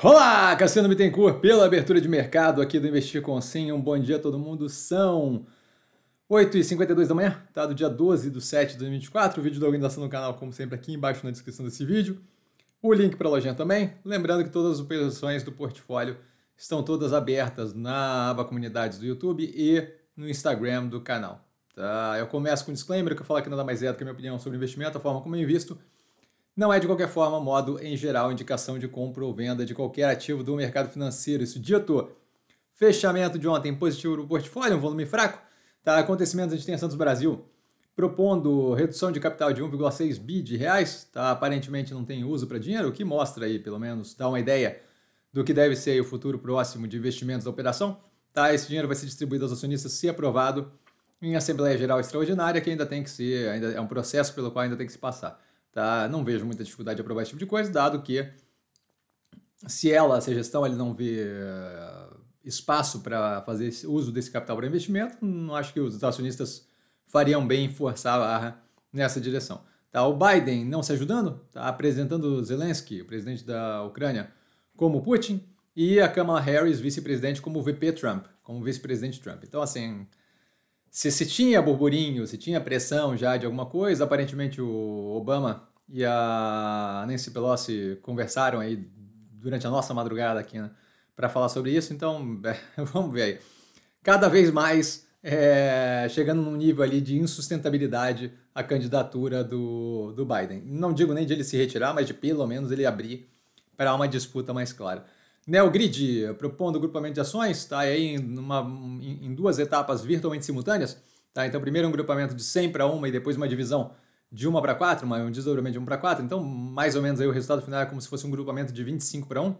Olá, Cassiano Bittencourt, pela abertura de mercado aqui do Investir com Sim. Um bom dia a todo mundo. São 8h52 da manhã, tá? Do dia 12 de 7 de 2024. O vídeo da organização do canal, como sempre, aqui embaixo na descrição desse vídeo. O link para a lojinha também. Lembrando que todas as operações do portfólio estão todas abertas na aba Comunidades do YouTube e no Instagram do canal. Tá? Eu começo com um disclaimer, que eu falo que nada mais é do que a minha opinião sobre investimento, a forma como eu invisto não é de qualquer forma, modo em geral, indicação de compra ou venda de qualquer ativo do mercado financeiro. Isso dito, fechamento de ontem positivo no portfólio, um volume fraco. Tá? Acontecimentos, a gente tem a Santos Brasil propondo redução de capital de 1,6 bi de reais. Tá? Aparentemente não tem uso para dinheiro, o que mostra aí, pelo menos, dá uma ideia do que deve ser o futuro próximo de investimentos da operação. Tá? Esse dinheiro vai ser distribuído aos acionistas se aprovado em Assembleia Geral Extraordinária, que ainda tem que ser, ainda é um processo pelo qual ainda tem que se passar. Tá? Não vejo muita dificuldade de aprovar esse tipo de coisa, dado que se ela, se a gestão ele não vê eh, espaço para fazer uso desse capital para investimento, não acho que os acionistas fariam bem em forçar a barra nessa direção. Tá, o Biden não se ajudando, tá apresentando Zelensky, presidente da Ucrânia, como Putin, e a Kamala Harris, vice-presidente, como VP Trump, como vice-presidente Trump. Então, assim, se, se tinha burburinho, se tinha pressão já de alguma coisa, aparentemente o Obama e a Nancy Pelosi conversaram aí durante a nossa madrugada aqui né, para falar sobre isso, então é, vamos ver aí. Cada vez mais é, chegando num nível ali de insustentabilidade a candidatura do, do Biden. Não digo nem de ele se retirar, mas de pelo menos ele abrir para uma disputa mais clara. NeoGrid, né, propondo o grupamento de ações, está aí em, uma, em, duas etapas virtualmente simultâneas. Tá? Então, primeiro um grupamento de 100 para 1 e depois uma divisão de 1 para 4, uma, um desdobramento de 1 para 4. Então, mais ou menos aí o resultado final é como se fosse um grupamento de 25 para 1.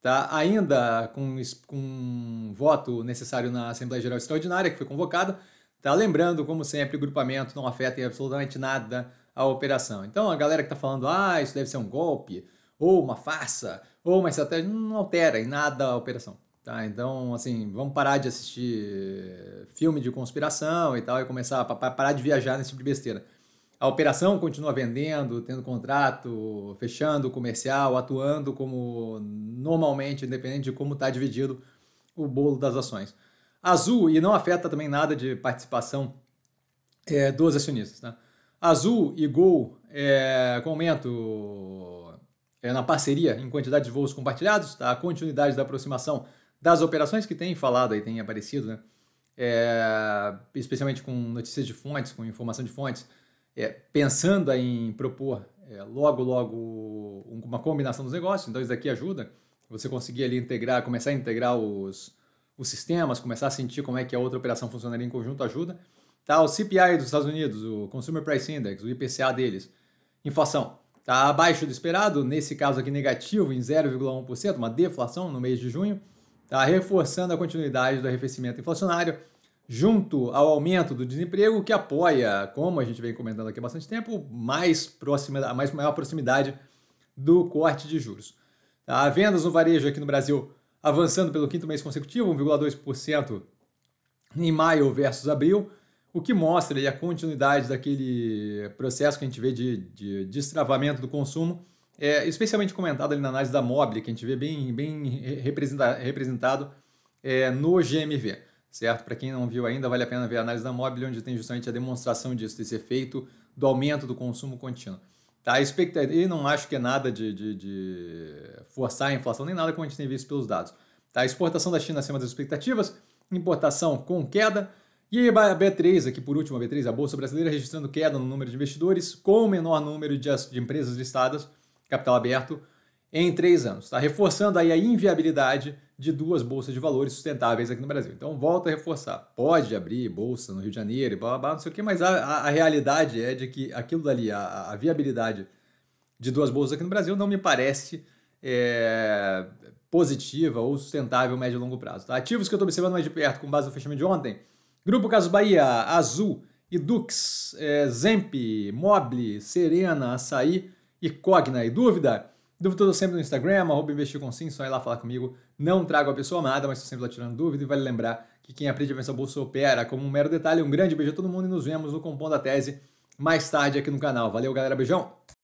Tá? Ainda com, com voto necessário na Assembleia Geral Extraordinária, que foi convocada. Tá? Lembrando, como sempre, o grupamento não afeta em absolutamente nada a operação. Então, a galera que está falando, ah, isso deve ser um golpe ou uma farsa ou uma estratégia, não altera em nada a operação. Tá? Então, assim, vamos parar de assistir filme de conspiração e tal e começar a parar de viajar nesse tipo de besteira. A operação continua vendendo, tendo contrato, fechando o comercial, atuando como normalmente, independente de como está dividido o bolo das ações. Azul, e não afeta também nada de participação é, dos acionistas. Tá? Azul e Gol, é, aumento é, na parceria em quantidade de voos compartilhados, tá? a continuidade da aproximação das operações que tem falado e tem aparecido, né? É, especialmente com notícias de fontes, com informação de fontes, é, pensando em propor é, logo, logo uma combinação dos negócios. Então, isso daqui ajuda você conseguir ali integrar, começar a integrar os, os sistemas, começar a sentir como é que a outra operação funcionaria em conjunto ajuda. Tá, o CPI dos Estados Unidos, o Consumer Price Index, o IPCA deles, inflação. Está abaixo do esperado, nesse caso aqui negativo, em 0,1%, uma deflação no mês de junho. Está reforçando a continuidade do arrefecimento inflacionário junto ao aumento do desemprego que apoia, como a gente vem comentando aqui há bastante tempo, mais próxima, mais maior proximidade do corte de juros. Tá? Vendas no varejo aqui no Brasil avançando pelo quinto mês consecutivo, 1,2% em maio versus abril o que mostra aí, a continuidade daquele processo que a gente vê de, de destravamento do consumo, é, especialmente comentado ali na análise da Mobile, que a gente vê bem, bem representado é, no GMV. Certo? Para quem não viu ainda, vale a pena ver a análise da Mobile, onde tem justamente a demonstração disso, desse efeito do aumento do consumo contínuo. Tá, e não acho que é nada de, de, de, forçar a inflação, nem nada como a gente tem visto pelos dados. Tá, exportação da China acima das expectativas, importação com queda, e a B3, aqui por último, a B3, a Bolsa Brasileira, registrando queda no número de investidores, com o menor número de, de empresas listadas, capital aberto, em três anos. Está reforçando aí a inviabilidade de duas bolsas de valores sustentáveis aqui no Brasil. Então, volta a reforçar. Pode abrir bolsa no Rio de Janeiro e blá, blá, blá não sei o quê, mas a, a, a, realidade é de que aquilo dali, a, a, viabilidade de duas bolsas aqui no Brasil não me parece é, positiva ou sustentável médio e longo prazo. Tá? Ativos que eu estou observando mais de perto com base no fechamento de ontem, Grupo Caso Bahia, Azul, Idux, é, Zemp, Mobile, Serena, Açaí e Cogna. E dúvida? Dúvida toda sempre no Instagram, arroba investir com sim, só ir lá falar comigo. Não trago a pessoa amada, mas estou sempre lá tirando dúvida e vale lembrar que quem aprende a pensar bolsa opera. Como um mero detalhe, um grande beijo a todo mundo e nos vemos no Compondo da Tese mais tarde aqui no canal. Valeu, galera. Beijão!